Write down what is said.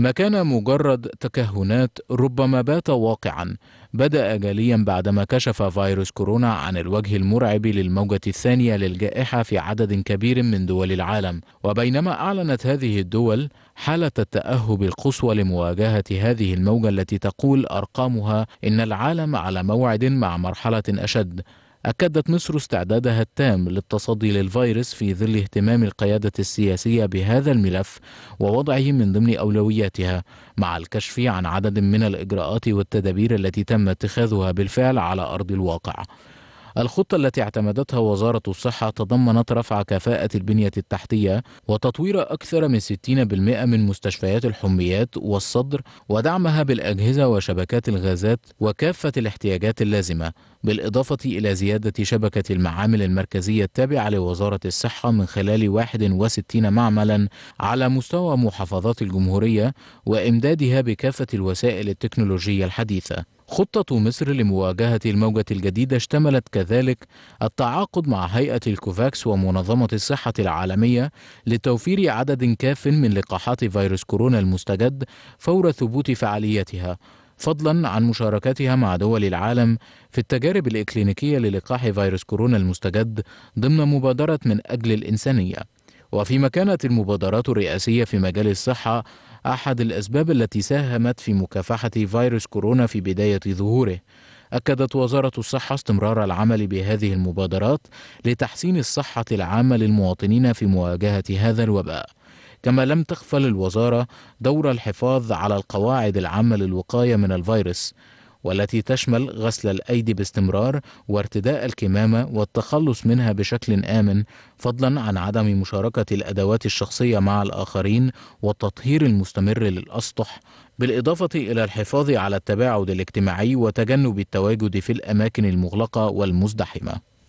ما كان مجرد تكهنات ربما بات واقعا بدا جليا بعدما كشف فيروس كورونا عن الوجه المرعب للموجه الثانيه للجائحه في عدد كبير من دول العالم وبينما اعلنت هذه الدول حاله التاهب القصوى لمواجهه هذه الموجه التي تقول ارقامها ان العالم على موعد مع مرحله اشد أكدت مصر استعدادها التام للتصدي للفيروس في ظل اهتمام القيادة السياسية بهذا الملف ووضعه من ضمن أولوياتها مع الكشف عن عدد من الإجراءات والتدابير التي تم اتخاذها بالفعل على أرض الواقع. الخطة التي اعتمدتها وزارة الصحة تضمنت رفع كفاءة البنية التحتية وتطوير أكثر من 60% من مستشفيات الحميات والصدر ودعمها بالأجهزة وشبكات الغازات وكافة الاحتياجات اللازمة بالإضافة إلى زيادة شبكة المعامل المركزية التابعة لوزارة الصحة من خلال 61 معملا على مستوى محافظات الجمهورية وإمدادها بكافة الوسائل التكنولوجية الحديثة خطة مصر لمواجهة الموجة الجديدة اشتملت كذلك التعاقد مع هيئة الكوفاكس ومنظمة الصحة العالمية لتوفير عدد كاف من لقاحات فيروس كورونا المستجد فور ثبوت فعاليتها فضلا عن مشاركتها مع دول العالم في التجارب الإكلينيكية للقاح فيروس كورونا المستجد ضمن مبادرة من أجل الإنسانية وفيما كانت المبادرات الرئاسية في مجال الصحة أحد الأسباب التي ساهمت في مكافحة فيروس كورونا في بداية ظهوره أكدت وزارة الصحة استمرار العمل بهذه المبادرات لتحسين الصحة العامة للمواطنين في مواجهة هذا الوباء كما لم تغفل الوزارة دور الحفاظ على القواعد العامة للوقاية من الفيروس والتي تشمل غسل الأيدي باستمرار وارتداء الكمامة والتخلص منها بشكل آمن فضلا عن عدم مشاركة الأدوات الشخصية مع الآخرين والتطهير المستمر للأسطح بالإضافة إلى الحفاظ على التباعد الاجتماعي وتجنب التواجد في الأماكن المغلقة والمزدحمة